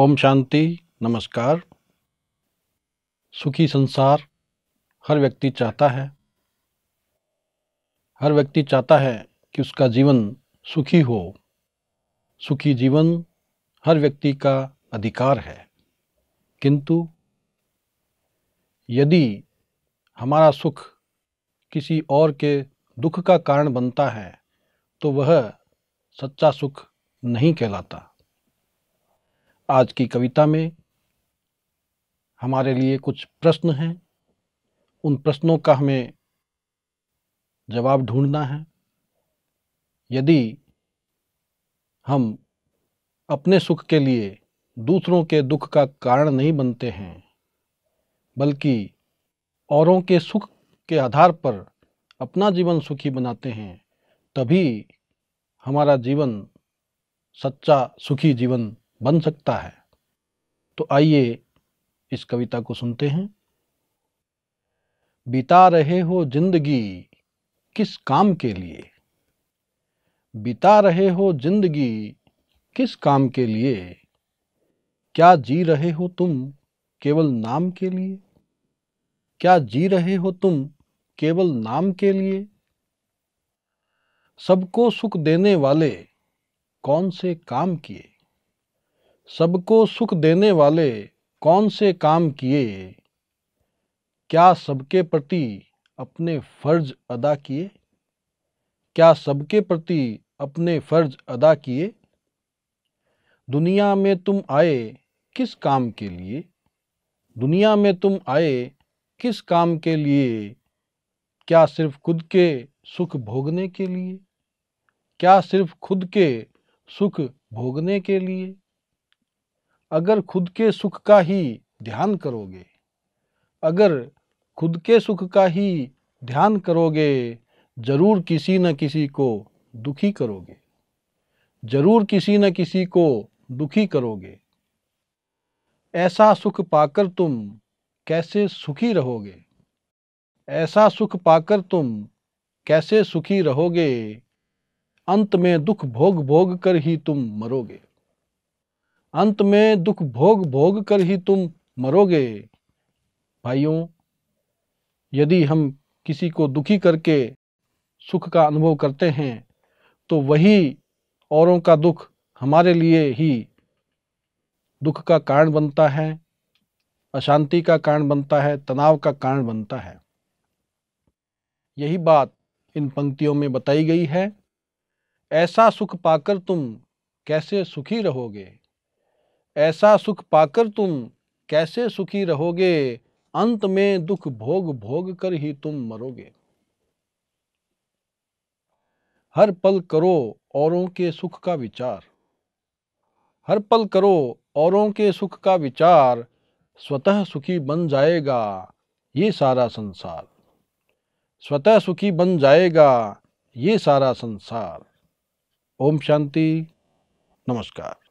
ओम शांति नमस्कार सुखी संसार हर व्यक्ति चाहता है हर व्यक्ति चाहता है कि उसका जीवन सुखी हो सुखी जीवन हर व्यक्ति का अधिकार है किंतु यदि हमारा सुख किसी और के दुख का कारण बनता है तो वह सच्चा सुख नहीं कहलाता आज की कविता में हमारे लिए कुछ प्रश्न हैं उन प्रश्नों का हमें जवाब ढूंढना है यदि हम अपने सुख के लिए दूसरों के दुख का कारण नहीं बनते हैं बल्कि औरों के सुख के आधार पर अपना जीवन सुखी बनाते हैं तभी हमारा जीवन सच्चा सुखी जीवन बन सकता है तो आइए इस कविता को सुनते हैं बिता रहे हो जिंदगी किस काम के लिए बिता रहे हो जिंदगी किस काम के लिए क्या जी रहे हो तुम केवल नाम के लिए क्या जी रहे हो तुम केवल नाम के लिए सबको सुख देने वाले कौन से काम किए सबको सुख देने वाले कौन से काम किए क्या सबके प्रति अपने फर्ज अदा किए क्या सबके प्रति अपने फर्ज अदा किए दुनिया में तुम आए किस काम के लिए दुनिया में तुम आए किस काम के लिए क्या सिर्फ खुद के सुख भोगने के लिए क्या सिर्फ खुद के सुख भोगने के लिए अगर खुद के सुख का ही ध्यान करोगे अगर खुद के सुख का ही ध्यान करोगे ज़रूर किसी न किसी को दुखी करोगे ज़रूर किसी न किसी को दुखी करोगे ऐसा सुख पाकर तुम कैसे सुखी रहोगे ऐसा सुख पाकर तुम कैसे सुखी रहोगे अंत में दुख भोग भोग कर ही तुम मरोगे अंत में दुख भोग भोग कर ही तुम मरोगे भाइयों यदि हम किसी को दुखी करके सुख का अनुभव करते हैं तो वही औरों का दुख हमारे लिए ही दुख का कारण बनता है अशांति का कारण बनता है तनाव का कारण बनता है यही बात इन पंक्तियों में बताई गई है ऐसा सुख पाकर तुम कैसे सुखी रहोगे ऐसा सुख पाकर तुम कैसे सुखी रहोगे अंत में दुख भोग भोग कर ही तुम मरोगे हर पल करो औरों के सुख का विचार हर पल करो औरों के सुख का विचार स्वतः सुखी बन जाएगा ये सारा संसार स्वतः सुखी बन जाएगा ये सारा संसार ओम शांति नमस्कार